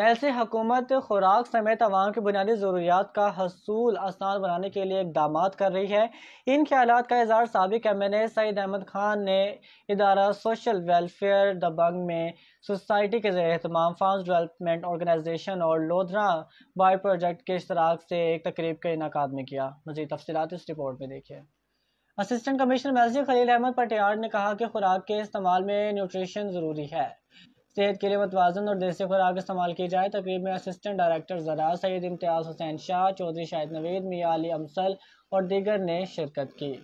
mail से हुकूमत खुराक समेत आवाम की बुनियादी ज़रूरियात का हसूल आसान बनाने के लिए इकदाम कर रही है इन ख्याल का इजहार सबक M N A Saeed Ahmed Khan ने इदारा सोशल वेलफेयर दबंग में सोसाइटी के जरिए फार्म डेवलपमेंट ऑर्गेनाइजेशन और लोधरा बाई प्रोजेक्ट के इश्तराक से एक तकरीब का इनका में किया मजीद तफसीत इस रिपोर्ट में देखिए असिस्टेंट कमिश्नर मैजी खलील अहमद पटियाड़ ने कहा कि खुराक के इस्तेमाल में न्यूट्रिशन ज़रूरी है सेहत के लिए मतवाजन और देसी खुराक इस्तेमाल की जाए तकरीब में असिस्टेंट डायरेक्टर जरा सैद इम्तियाज़ हुसैन शाह चौधरी शाहिद नवीद मियाली अली अमसल और दीगर ने शिरकत की